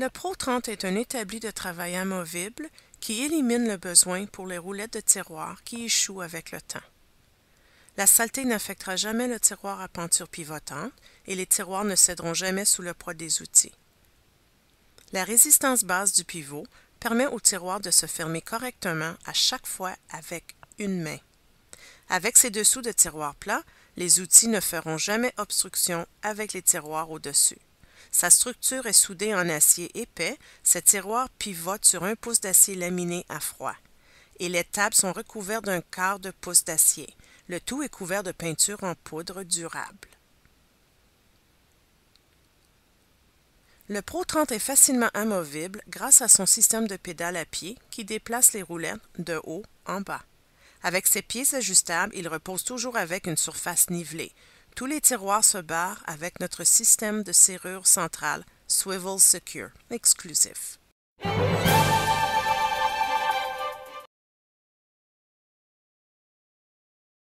Le Pro 30 est un établi de travail amovible qui élimine le besoin pour les roulettes de tiroirs qui échouent avec le temps. La saleté n'affectera jamais le tiroir à penture pivotante et les tiroirs ne céderont jamais sous le poids des outils. La résistance basse du pivot permet au tiroir de se fermer correctement à chaque fois avec une main. Avec ses dessous de tiroirs plat, les outils ne feront jamais obstruction avec les tiroirs au-dessus. Sa structure est soudée en acier épais, ses tiroirs pivotent sur un pouce d'acier laminé à froid. Et les tables sont recouvertes d'un quart de pouce d'acier. Le tout est couvert de peinture en poudre durable. Le Pro 30 est facilement amovible grâce à son système de pédales à pied qui déplace les roulettes de haut en bas. Avec ses pieds ajustables, il repose toujours avec une surface nivelée, tous les tiroirs se barrent avec notre système de serrure centrale Swivel Secure exclusif.